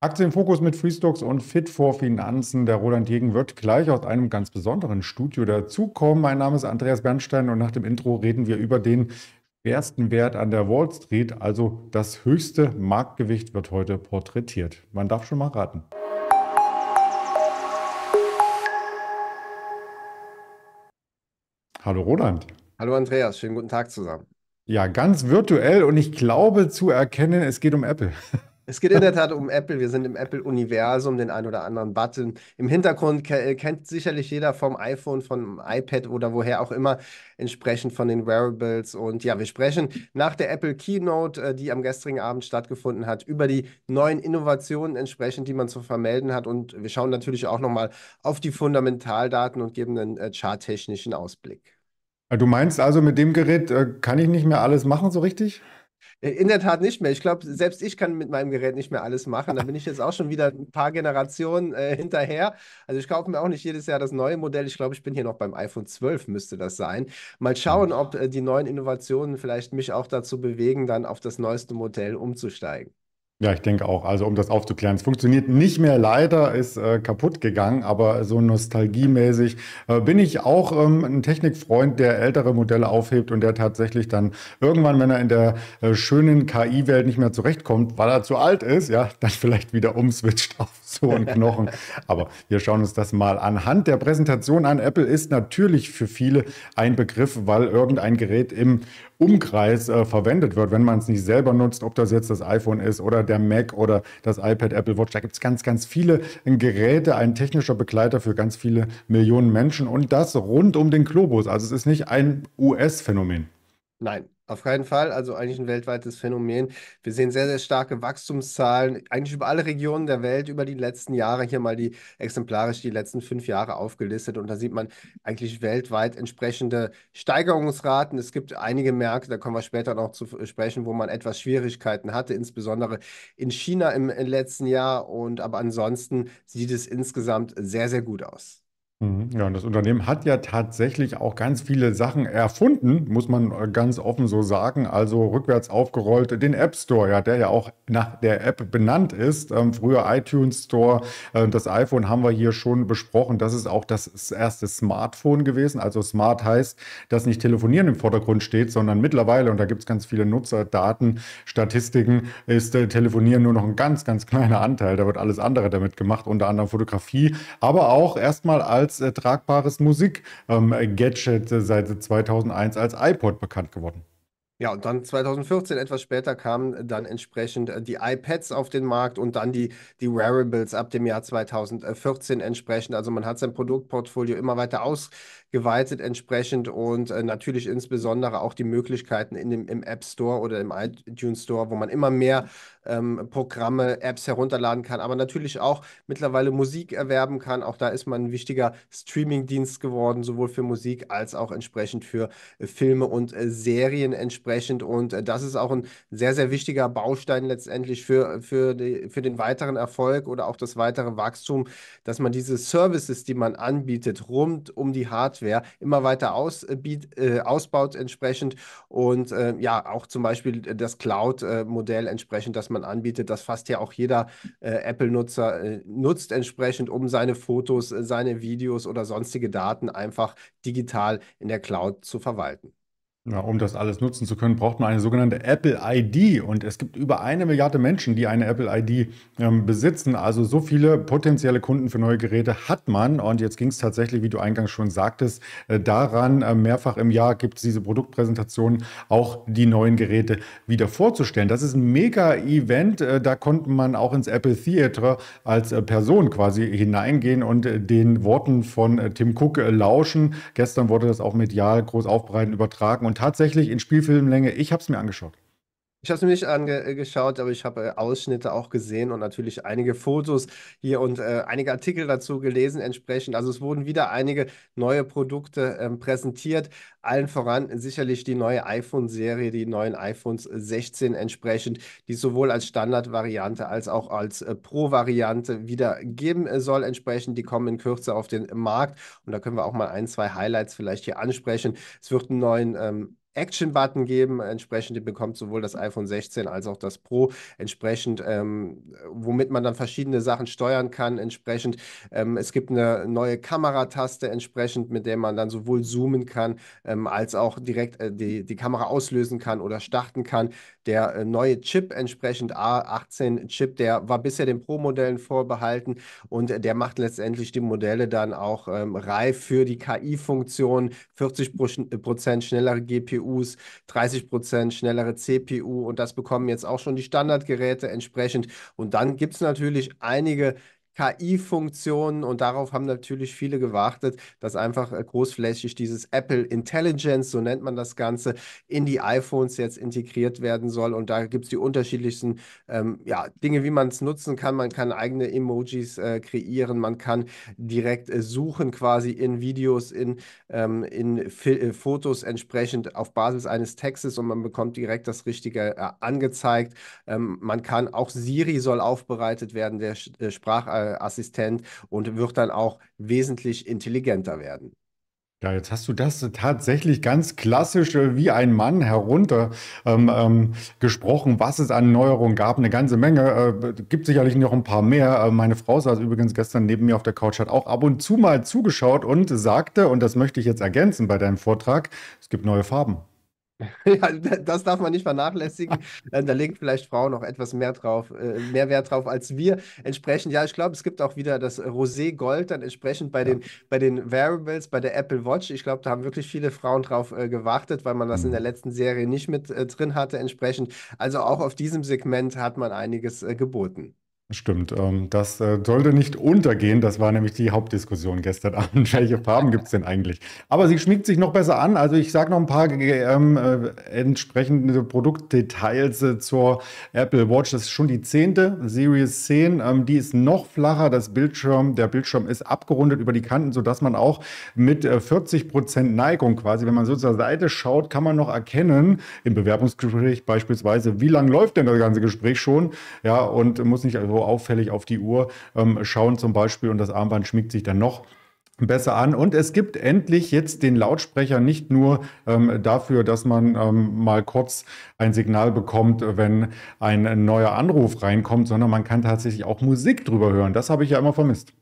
Aktienfokus mit Freestocks und Fit for Finanzen. Der Roland Jegen wird gleich aus einem ganz besonderen Studio dazukommen. Mein Name ist Andreas Bernstein und nach dem Intro reden wir über den schwersten Wert an der Wall Street. Also das höchste Marktgewicht wird heute porträtiert. Man darf schon mal raten. Hallo Roland. Hallo Andreas, schönen guten Tag zusammen. Ja, ganz virtuell und ich glaube zu erkennen, es geht um Apple. Es geht in der Tat um Apple. Wir sind im Apple-Universum, den ein oder anderen Button. Im Hintergrund äh, kennt sicherlich jeder vom iPhone, vom iPad oder woher auch immer, entsprechend von den Wearables. Und ja, wir sprechen nach der Apple Keynote, äh, die am gestrigen Abend stattgefunden hat, über die neuen Innovationen entsprechend, die man zu vermelden hat. Und wir schauen natürlich auch nochmal auf die Fundamentaldaten und geben einen äh, charttechnischen Ausblick. Also du meinst also, mit dem Gerät kann ich nicht mehr alles machen so richtig? Äh, in der Tat nicht mehr. Ich glaube, selbst ich kann mit meinem Gerät nicht mehr alles machen. Da bin ich jetzt auch schon wieder ein paar Generationen äh, hinterher. Also ich kaufe mir auch nicht jedes Jahr das neue Modell. Ich glaube, ich bin hier noch beim iPhone 12, müsste das sein. Mal schauen, hm. ob äh, die neuen Innovationen vielleicht mich auch dazu bewegen, dann auf das neueste Modell umzusteigen. Ja, ich denke auch. Also um das aufzuklären, es funktioniert nicht mehr leider, ist äh, kaputt gegangen, aber so nostalgiemäßig äh, bin ich auch ähm, ein Technikfreund, der ältere Modelle aufhebt und der tatsächlich dann irgendwann, wenn er in der äh, schönen KI-Welt nicht mehr zurechtkommt, weil er zu alt ist, ja, dann vielleicht wieder umswitcht auf so einen Knochen. aber wir schauen uns das mal anhand der Präsentation an. Apple ist natürlich für viele ein Begriff, weil irgendein Gerät im Umkreis äh, verwendet wird, wenn man es nicht selber nutzt, ob das jetzt das iPhone ist oder der Mac oder das iPad, Apple Watch. Da gibt es ganz, ganz viele äh, Geräte, ein technischer Begleiter für ganz viele Millionen Menschen und das rund um den Globus. Also es ist nicht ein US-Phänomen. Nein, auf keinen Fall, also eigentlich ein weltweites Phänomen. Wir sehen sehr, sehr starke Wachstumszahlen, eigentlich über alle Regionen der Welt über die letzten Jahre. Hier mal die exemplarisch die letzten fünf Jahre aufgelistet und da sieht man eigentlich weltweit entsprechende Steigerungsraten. Es gibt einige Märkte, da kommen wir später noch zu sprechen, wo man etwas Schwierigkeiten hatte, insbesondere in China im, im letzten Jahr. Und aber ansonsten sieht es insgesamt sehr, sehr gut aus. Mhm. Ja, und das Unternehmen hat ja tatsächlich auch ganz viele Sachen erfunden, muss man äh, ganz offen so sagen. Also rückwärts aufgerollt den App Store, ja, der ja auch nach der App benannt ist. Ähm, früher iTunes Store. Äh, das iPhone haben wir hier schon besprochen. Das ist auch das erste Smartphone gewesen. Also Smart heißt, dass nicht Telefonieren im Vordergrund steht, sondern mittlerweile, und da gibt es ganz viele Nutzerdaten, Statistiken, ist äh, Telefonieren nur noch ein ganz, ganz kleiner Anteil. Da wird alles andere damit gemacht, unter anderem Fotografie, aber auch erstmal als als äh, tragbares Musik-Gadget ähm, seit 2001 als iPod bekannt geworden. Ja, und dann 2014, etwas später, kamen dann entsprechend äh, die iPads auf den Markt und dann die, die Wearables ab dem Jahr 2014 entsprechend. Also man hat sein Produktportfolio immer weiter ausgeweitet entsprechend und äh, natürlich insbesondere auch die Möglichkeiten in dem, im App Store oder im iTunes Store, wo man immer mehr ähm, Programme, Apps herunterladen kann, aber natürlich auch mittlerweile Musik erwerben kann. Auch da ist man ein wichtiger Streaming-Dienst geworden, sowohl für Musik als auch entsprechend für äh, Filme und äh, Serien entsprechend. Und äh, das ist auch ein sehr, sehr wichtiger Baustein letztendlich für, für, die, für den weiteren Erfolg oder auch das weitere Wachstum, dass man diese Services, die man anbietet, rund um die Hardware immer weiter ausbiet, äh, ausbaut entsprechend. Und äh, ja, auch zum Beispiel das Cloud-Modell entsprechend, dass man man anbietet, das fast ja auch jeder äh, Apple-Nutzer äh, nutzt entsprechend, um seine Fotos, äh, seine Videos oder sonstige Daten einfach digital in der Cloud zu verwalten. Ja, um das alles nutzen zu können, braucht man eine sogenannte Apple ID. Und es gibt über eine Milliarde Menschen, die eine Apple ID ähm, besitzen. Also so viele potenzielle Kunden für neue Geräte hat man. Und jetzt ging es tatsächlich, wie du eingangs schon sagtest, äh, daran, äh, mehrfach im Jahr gibt es diese Produktpräsentation, auch die neuen Geräte wieder vorzustellen. Das ist ein Mega-Event. Äh, da konnte man auch ins Apple Theater als äh, Person quasi hineingehen und äh, den Worten von äh, Tim Cook lauschen. Gestern wurde das auch medial groß aufbereitend übertragen. Und tatsächlich in Spielfilmlänge, ich habe es mir angeschaut. Ich habe es mir nicht angeschaut, äh, aber ich habe äh, Ausschnitte auch gesehen und natürlich einige Fotos hier und äh, einige Artikel dazu gelesen entsprechend. Also es wurden wieder einige neue Produkte ähm, präsentiert. Allen voran sicherlich die neue iPhone-Serie, die neuen iPhones 16 entsprechend, die sowohl als Standardvariante als auch als äh, Pro-Variante wieder geben äh, soll entsprechend. Die kommen in Kürze auf den Markt und da können wir auch mal ein, zwei Highlights vielleicht hier ansprechen. Es wird einen neuen ähm, Action-Button geben. Entsprechend den bekommt sowohl das iPhone 16 als auch das Pro. Entsprechend, ähm, womit man dann verschiedene Sachen steuern kann. Entsprechend, ähm, es gibt eine neue Kamerataste, entsprechend, mit der man dann sowohl zoomen kann, ähm, als auch direkt äh, die, die Kamera auslösen kann oder starten kann. Der äh, neue Chip, entsprechend A18-Chip, der war bisher den Pro-Modellen vorbehalten und äh, der macht letztendlich die Modelle dann auch ähm, reif für die KI-Funktion. 40% äh, Prozent schnellere GPU. GPUs, 30 schnellere CPU und das bekommen jetzt auch schon die Standardgeräte entsprechend. Und dann gibt es natürlich einige KI-Funktionen und darauf haben natürlich viele gewartet, dass einfach äh, großflächig dieses Apple Intelligence, so nennt man das Ganze, in die iPhones jetzt integriert werden soll. Und da gibt es die unterschiedlichsten ähm, ja, Dinge, wie man es nutzen kann. Man kann eigene Emojis äh, kreieren, man kann direkt äh, suchen quasi in Videos, in, ähm, in Fil äh, Fotos entsprechend auf Basis eines Textes und man bekommt direkt das Richtige äh, angezeigt. Ähm, man kann auch Siri soll aufbereitet werden, der äh, Sprach Sprachassistent und wird dann auch wesentlich intelligenter werden. Ja, jetzt hast du das tatsächlich ganz klassisch äh, wie ein Mann herunter ähm, ähm, gesprochen, was es an Neuerungen gab. Eine ganze Menge. Äh, gibt sicherlich noch ein paar mehr. Äh, meine Frau saß übrigens gestern neben mir auf der Couch, hat auch ab und zu mal zugeschaut und sagte, und das möchte ich jetzt ergänzen bei deinem Vortrag, es gibt neue Farben. Ja, das darf man nicht vernachlässigen. Ähm, da legen vielleicht Frauen noch etwas mehr drauf, äh, mehr Wert drauf als wir. Entsprechend, ja, ich glaube, es gibt auch wieder das Rosé Gold dann entsprechend bei den, bei den Variables, bei der Apple Watch. Ich glaube, da haben wirklich viele Frauen drauf äh, gewartet, weil man das in der mhm. letzten Serie nicht mit äh, drin hatte. Entsprechend, also auch auf diesem Segment hat man einiges geboten. Stimmt, ähm, das äh, sollte nicht untergehen. Das war nämlich die Hauptdiskussion gestern Abend. Welche Farben gibt es denn eigentlich? Aber sie schmiegt sich noch besser an. Also ich sage noch ein paar ähm, äh, entsprechende Produktdetails äh, zur Apple Watch. Das ist schon die zehnte Series 10. Ähm, die ist noch flacher. Das Bildschirm, der Bildschirm ist abgerundet über die Kanten, sodass man auch mit 40 Prozent Neigung quasi, wenn man so zur Seite schaut, kann man noch erkennen, im Bewerbungsgespräch beispielsweise, wie lange läuft denn das ganze Gespräch schon? Ja, und muss nicht also auffällig auf die Uhr ähm, schauen zum Beispiel und das Armband schmiegt sich dann noch besser an. Und es gibt endlich jetzt den Lautsprecher nicht nur ähm, dafür, dass man ähm, mal kurz ein Signal bekommt, wenn ein neuer Anruf reinkommt, sondern man kann tatsächlich auch Musik drüber hören. Das habe ich ja immer vermisst.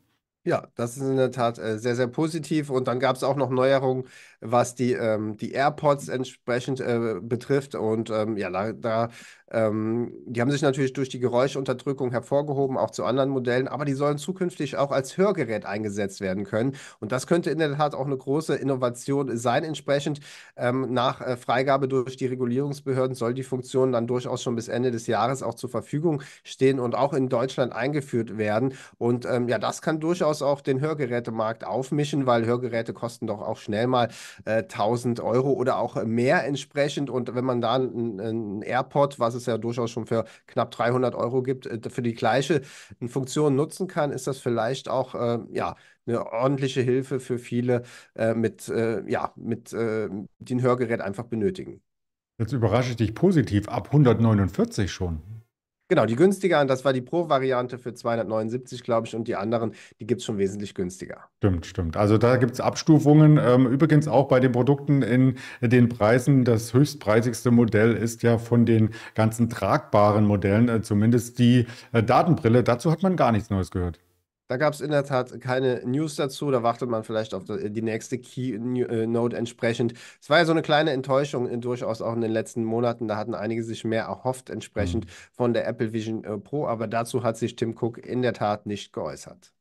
Ja, das ist in der Tat äh, sehr, sehr positiv. Und dann gab es auch noch Neuerungen, was die, ähm, die AirPods entsprechend äh, betrifft. Und ähm, ja, da, da ähm, die haben sich natürlich durch die Geräuschunterdrückung hervorgehoben, auch zu anderen Modellen, aber die sollen zukünftig auch als Hörgerät eingesetzt werden können. Und das könnte in der Tat auch eine große Innovation sein. Entsprechend ähm, nach äh, Freigabe durch die Regulierungsbehörden soll die Funktion dann durchaus schon bis Ende des Jahres auch zur Verfügung stehen und auch in Deutschland eingeführt werden. Und ähm, ja, das kann durchaus auch den Hörgerätemarkt aufmischen, weil Hörgeräte kosten doch auch schnell mal äh, 1000 Euro oder auch mehr entsprechend. Und wenn man da einen, einen AirPod, was es ja durchaus schon für knapp 300 Euro gibt, äh, für die gleiche äh, Funktion nutzen kann, ist das vielleicht auch, äh, ja, eine ordentliche Hilfe für viele äh, mit, äh, ja, mit äh, den Hörgerät einfach benötigen. Jetzt überrasche ich dich positiv, ab 149 schon. Genau, die günstigeren, das war die Pro-Variante für 279, glaube ich, und die anderen, die gibt es schon wesentlich günstiger. Stimmt, stimmt. Also da gibt es Abstufungen. Ähm, übrigens auch bei den Produkten in den Preisen. Das höchstpreisigste Modell ist ja von den ganzen tragbaren Modellen, äh, zumindest die äh, Datenbrille. Dazu hat man gar nichts Neues gehört. Da gab es in der Tat keine News dazu. Da wartet man vielleicht auf die nächste Keynote äh, entsprechend. Es war ja so eine kleine Enttäuschung äh, durchaus auch in den letzten Monaten. Da hatten einige sich mehr erhofft entsprechend mhm. von der Apple Vision äh, Pro. Aber dazu hat sich Tim Cook in der Tat nicht geäußert.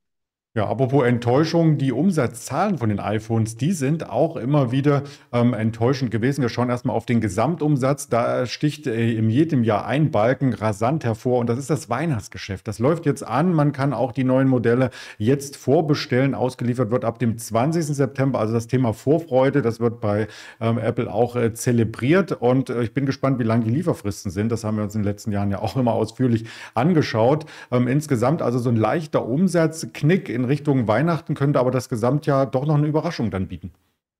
Ja, apropos Enttäuschung, die Umsatzzahlen von den iPhones, die sind auch immer wieder ähm, enttäuschend gewesen. Wir schauen erstmal auf den Gesamtumsatz. Da sticht äh, in jedem Jahr ein Balken rasant hervor und das ist das Weihnachtsgeschäft. Das läuft jetzt an. Man kann auch die neuen Modelle jetzt vorbestellen. Ausgeliefert wird ab dem 20. September. Also das Thema Vorfreude, das wird bei ähm, Apple auch äh, zelebriert und äh, ich bin gespannt, wie lang die Lieferfristen sind. Das haben wir uns in den letzten Jahren ja auch immer ausführlich angeschaut. Ähm, insgesamt also so ein leichter Umsatzknick in Richtung Weihnachten könnte aber das Gesamtjahr doch noch eine Überraschung dann bieten.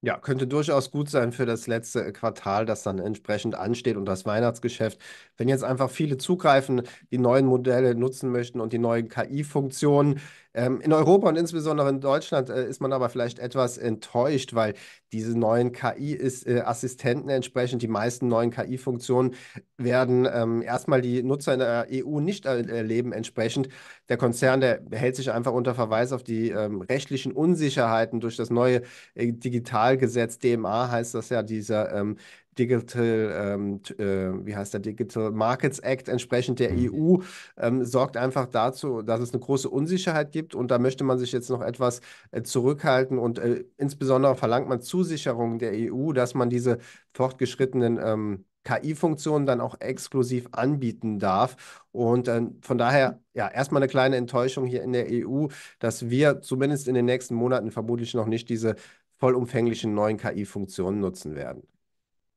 Ja, könnte durchaus gut sein für das letzte Quartal, das dann entsprechend ansteht und das Weihnachtsgeschäft. Wenn jetzt einfach viele zugreifen, die neuen Modelle nutzen möchten und die neuen KI-Funktionen, ähm, in Europa und insbesondere in Deutschland äh, ist man aber vielleicht etwas enttäuscht, weil diese neuen KI-Assistenten äh, entsprechend, die meisten neuen KI-Funktionen werden ähm, erstmal die Nutzer in der EU nicht erleben. Entsprechend der Konzern, der hält sich einfach unter Verweis auf die ähm, rechtlichen Unsicherheiten durch das neue äh, Digitalgesetz DMA heißt das ja, dieser ähm, Digital, ähm, äh, wie heißt der Digital Markets Act entsprechend der mhm. EU ähm, sorgt einfach dazu, dass es eine große Unsicherheit gibt und da möchte man sich jetzt noch etwas äh, zurückhalten und äh, insbesondere verlangt man Zusicherungen der EU, dass man diese fortgeschrittenen ähm, KI-Funktionen dann auch exklusiv anbieten darf. Und äh, von daher, ja, erstmal eine kleine Enttäuschung hier in der EU, dass wir zumindest in den nächsten Monaten vermutlich noch nicht diese vollumfänglichen neuen KI-Funktionen nutzen werden.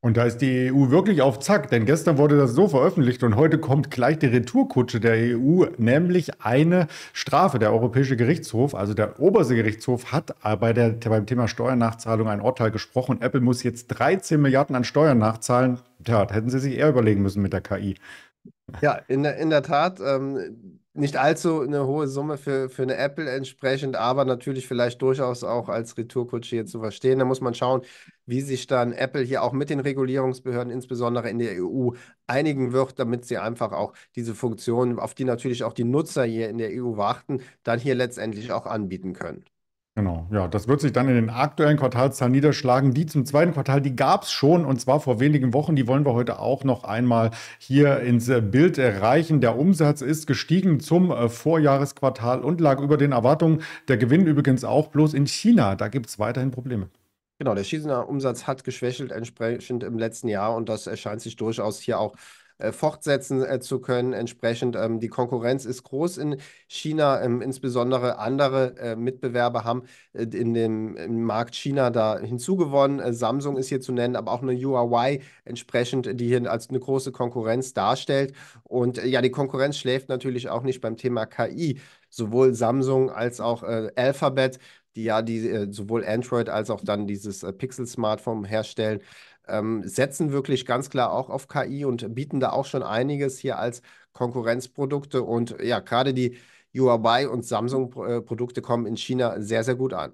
Und da ist die EU wirklich auf Zack, denn gestern wurde das so veröffentlicht und heute kommt gleich die Retourkutsche der EU, nämlich eine Strafe. Der Europäische Gerichtshof, also der oberste Gerichtshof, hat bei der, beim Thema Steuernachzahlung ein Urteil gesprochen. Apple muss jetzt 13 Milliarden an Steuern nachzahlen. Tja, hätten sie sich eher überlegen müssen mit der KI. Ja, in der, in der Tat. Ähm nicht allzu eine hohe Summe für, für eine Apple entsprechend, aber natürlich vielleicht durchaus auch als Retourkutsche hier zu verstehen. Da muss man schauen, wie sich dann Apple hier auch mit den Regulierungsbehörden, insbesondere in der EU, einigen wird, damit sie einfach auch diese Funktionen, auf die natürlich auch die Nutzer hier in der EU warten, dann hier letztendlich auch anbieten können. Genau, ja, das wird sich dann in den aktuellen Quartalszahlen niederschlagen. Die zum zweiten Quartal, die gab es schon und zwar vor wenigen Wochen. Die wollen wir heute auch noch einmal hier ins äh, Bild erreichen. Der Umsatz ist gestiegen zum äh, Vorjahresquartal und lag über den Erwartungen. Der Gewinn übrigens auch, bloß in China, da gibt es weiterhin Probleme. Genau, der Schießener umsatz hat geschwächelt entsprechend im letzten Jahr und das erscheint sich durchaus hier auch äh, fortsetzen äh, zu können. Entsprechend ähm, die Konkurrenz ist groß in China, ähm, insbesondere andere äh, Mitbewerber haben äh, in dem im Markt China da hinzugewonnen. Äh, Samsung ist hier zu nennen, aber auch eine Huawei entsprechend, die hier als eine große Konkurrenz darstellt. Und ja, die Konkurrenz schläft natürlich auch nicht beim Thema KI. Sowohl Samsung als auch Alphabet die ja die sowohl Android als auch dann dieses Pixel-Smartphone herstellen, ähm, setzen wirklich ganz klar auch auf KI und bieten da auch schon einiges hier als Konkurrenzprodukte. Und ja, gerade die Huawei und Samsung-Produkte äh, kommen in China sehr, sehr gut an.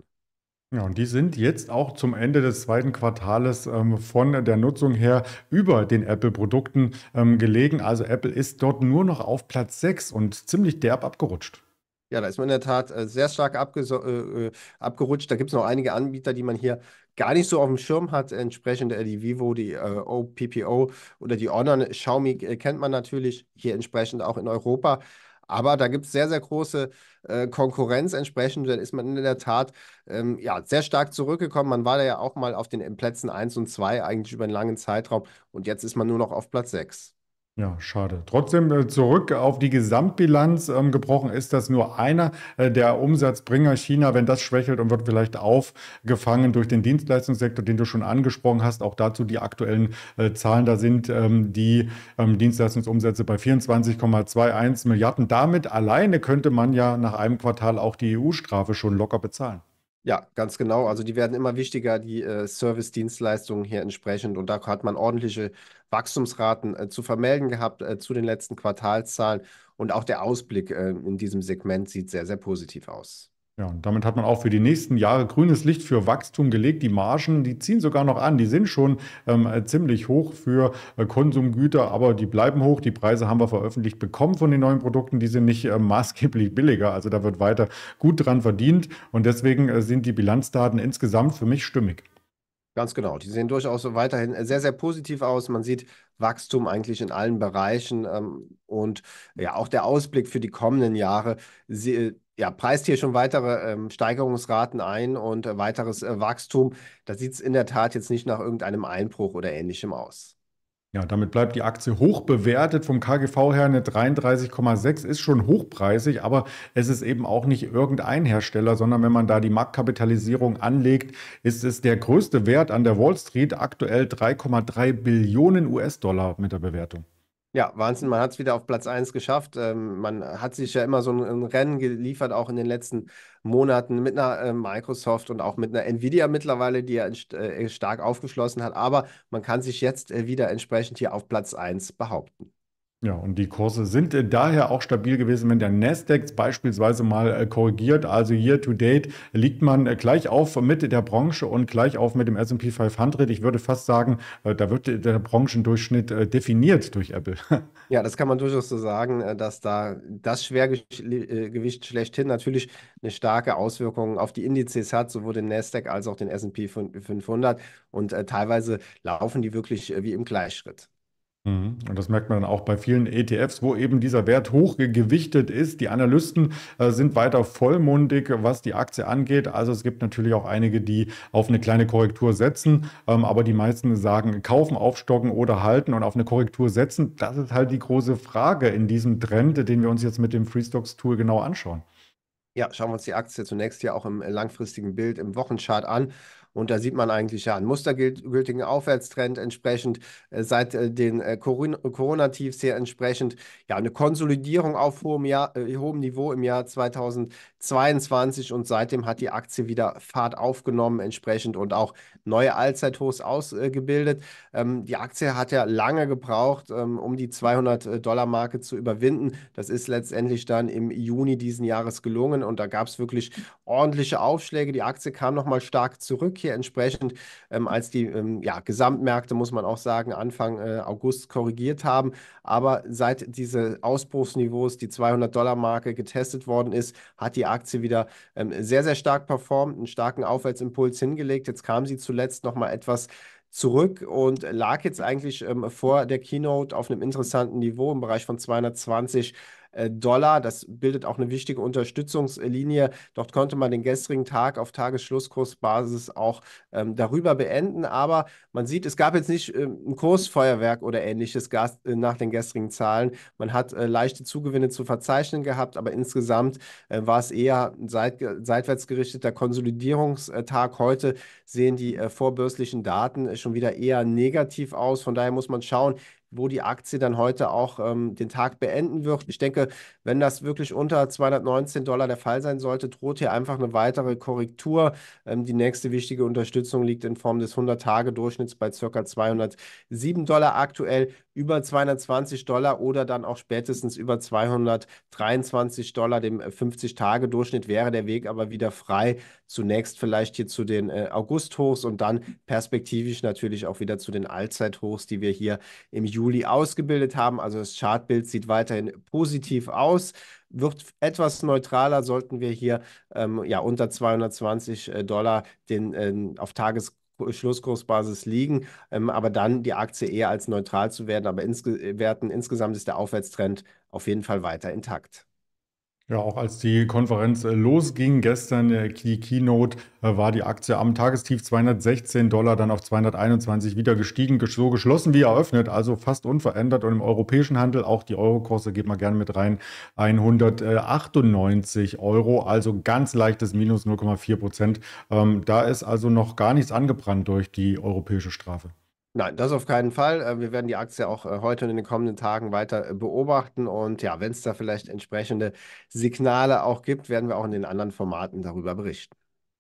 Ja, und die sind jetzt auch zum Ende des zweiten Quartales ähm, von der Nutzung her über den Apple-Produkten ähm, gelegen. Also Apple ist dort nur noch auf Platz 6 und ziemlich derb abgerutscht. Ja, da ist man in der Tat äh, sehr stark äh, äh, abgerutscht. Da gibt es noch einige Anbieter, die man hier gar nicht so auf dem Schirm hat, entsprechend äh, die Vivo, die äh, OPPO oder die Honor, Xiaomi äh, kennt man natürlich hier entsprechend auch in Europa. Aber da gibt es sehr, sehr große äh, Konkurrenz entsprechend. Dann ist man in der Tat ähm, ja, sehr stark zurückgekommen. Man war da ja auch mal auf den Plätzen 1 und 2 eigentlich über einen langen Zeitraum. Und jetzt ist man nur noch auf Platz 6. Ja, schade. Trotzdem äh, zurück auf die Gesamtbilanz ähm, gebrochen ist das nur einer äh, der Umsatzbringer China, wenn das schwächelt und wird vielleicht aufgefangen durch den Dienstleistungssektor, den du schon angesprochen hast. Auch dazu die aktuellen äh, Zahlen. Da sind ähm, die ähm, Dienstleistungsumsätze bei 24,21 Milliarden. Damit alleine könnte man ja nach einem Quartal auch die EU-Strafe schon locker bezahlen. Ja, ganz genau. Also die werden immer wichtiger, die äh, Service-Dienstleistungen hier entsprechend. Und da hat man ordentliche Wachstumsraten äh, zu vermelden gehabt äh, zu den letzten Quartalszahlen. Und auch der Ausblick äh, in diesem Segment sieht sehr, sehr positiv aus. Ja, und damit hat man auch für die nächsten Jahre grünes Licht für Wachstum gelegt. Die Margen, die ziehen sogar noch an. Die sind schon ähm, ziemlich hoch für äh, Konsumgüter, aber die bleiben hoch. Die Preise haben wir veröffentlicht bekommen von den neuen Produkten. Die sind nicht äh, maßgeblich billiger. Also da wird weiter gut dran verdient. Und deswegen äh, sind die Bilanzdaten insgesamt für mich stimmig. Ganz genau. Die sehen durchaus weiterhin äh, sehr, sehr positiv aus. Man sieht Wachstum eigentlich in allen Bereichen. Ähm, und ja, auch der Ausblick für die kommenden Jahre sie, äh, ja, preist hier schon weitere ähm, Steigerungsraten ein und äh, weiteres äh, Wachstum. Da sieht es in der Tat jetzt nicht nach irgendeinem Einbruch oder ähnlichem aus. Ja, damit bleibt die Aktie hoch bewertet. Vom KGV her eine 33,6 ist schon hochpreisig, aber es ist eben auch nicht irgendein Hersteller, sondern wenn man da die Marktkapitalisierung anlegt, ist es der größte Wert an der Wall Street, aktuell 3,3 Billionen US-Dollar mit der Bewertung. Ja, Wahnsinn, man hat es wieder auf Platz 1 geschafft. Ähm, man hat sich ja immer so ein, ein, Rennen geliefert, auch in den letzten Monaten mit einer äh, Microsoft und auch mit einer Nvidia mittlerweile, die ja äh, stark aufgeschlossen hat. Aber man kann sich jetzt äh, wieder entsprechend hier auf Platz 1 behaupten. Ja, und die Kurse sind äh, daher auch stabil gewesen, wenn der Nasdaq beispielsweise mal äh, korrigiert. Also year to date liegt man äh, gleich auf mit der Branche und gleich auf mit dem S&P 500. Ich würde fast sagen, da wird der Branchendurchschnitt definiert durch Apple. Ja, das kann man durchaus so sagen, dass da das Schwergewicht schlechthin natürlich eine starke Auswirkung auf die Indizes hat, sowohl den Nasdaq als auch den S&P 500 und teilweise laufen die wirklich wie im Gleichschritt. Mhm. Und das merkt man dann auch bei vielen ETFs, wo eben dieser Wert hochgewichtet ist. Die Analysten äh, sind weiter vollmundig, was die Aktie angeht. Also es gibt natürlich auch einige, die auf eine kleine Korrektur setzen, ähm, aber die meisten sagen, kaufen, aufstocken oder halten und auf eine Korrektur setzen. Das ist halt die große Frage in diesem Trend, den wir uns jetzt mit dem Freestocks-Tool genau anschauen. Ja, schauen wir uns die Aktie zunächst ja auch im langfristigen Bild im Wochenchart an. Und da sieht man eigentlich ja einen mustergültigen Aufwärtstrend entsprechend äh, seit äh, den äh, Corona-Tiefs hier entsprechend ja eine Konsolidierung auf hohem, Jahr, hohem Niveau im Jahr 2020. 22 und seitdem hat die Aktie wieder Fahrt aufgenommen entsprechend und auch neue Allzeithochs ausgebildet. Ähm, die Aktie hat ja lange gebraucht, ähm, um die 200-Dollar-Marke zu überwinden. Das ist letztendlich dann im Juni diesen Jahres gelungen und da gab es wirklich ordentliche Aufschläge. Die Aktie kam nochmal stark zurück hier entsprechend, ähm, als die ähm, ja, Gesamtmärkte, muss man auch sagen, Anfang äh, August korrigiert haben. Aber seit diese Ausbruchsniveaus, die 200-Dollar-Marke getestet worden ist, hat die Aktie Aktie wieder ähm, sehr, sehr stark performt, einen starken Aufwärtsimpuls hingelegt. Jetzt kam sie zuletzt nochmal etwas zurück und lag jetzt eigentlich ähm, vor der Keynote auf einem interessanten Niveau im Bereich von 220 äh, Dollar. Das bildet auch eine wichtige Unterstützungslinie. Dort konnte man den gestrigen Tag auf Tagesschlusskursbasis auch ähm, darüber beenden. Aber man sieht, es gab jetzt nicht äh, ein Kursfeuerwerk oder ähnliches Gas, äh, nach den gestrigen Zahlen. Man hat äh, leichte Zugewinne zu verzeichnen gehabt, aber insgesamt äh, war es eher ein seit, seitwärts gerichteter Konsolidierungstag. Heute sehen die äh, vorbörslichen Daten schon wieder eher negativ aus. Von daher muss man schauen, wo die Aktie dann heute auch ähm, den Tag beenden wird. Ich denke, wenn das wirklich unter 219 Dollar der Fall sein sollte, droht hier einfach eine weitere Korrektur. Ähm, die nächste wichtige Unterstützung liegt in Form des 100-Tage-Durchschnitts bei ca. 207 Dollar aktuell über 220 Dollar oder dann auch spätestens über 223 Dollar, dem 50-Tage-Durchschnitt, äh, wäre der Weg aber wieder frei. Zunächst vielleicht hier zu den äh, August-Hochs und dann perspektivisch natürlich auch wieder zu den Allzeithochs, die wir hier im Juli ausgebildet haben. Also das Chartbild sieht weiterhin positiv aus wird etwas neutraler, sollten wir hier ähm, ja unter 220 äh, Dollar den äh, auf Tages Schlusskursbasis liegen, ähm, aber dann die Aktie eher als neutral zu werden, aber insge äh, werten. Insgesamt ist der Aufwärtstrend auf jeden Fall weiter intakt. Ja, auch als die Konferenz äh, losging gestern, äh, die Keynote, äh, war die Aktie am Tagestief 216 Dollar, dann auf 221 wieder gestiegen, so geschlossen wie eröffnet, also fast unverändert. Und im europäischen Handel, auch die Eurokurse, geht mal gerne mit rein, 198 Euro, also ganz leichtes Minus 0,4 Prozent. Ähm, da ist also noch gar nichts angebrannt durch die europäische Strafe. Nein, das auf keinen Fall. Äh, wir werden die Aktie auch äh, heute und in den kommenden Tagen weiter äh, beobachten. Und ja, wenn es da vielleicht entsprechende Signale auch gibt, werden wir auch in den anderen Formaten darüber berichten.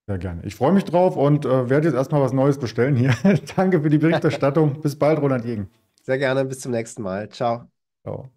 Sehr gerne. Ich freue mich drauf und äh, werde jetzt erstmal was Neues bestellen hier. Danke für die Berichterstattung. Bis bald, Roland Jegen. Sehr gerne. Bis zum nächsten Mal. Ciao. Ciao.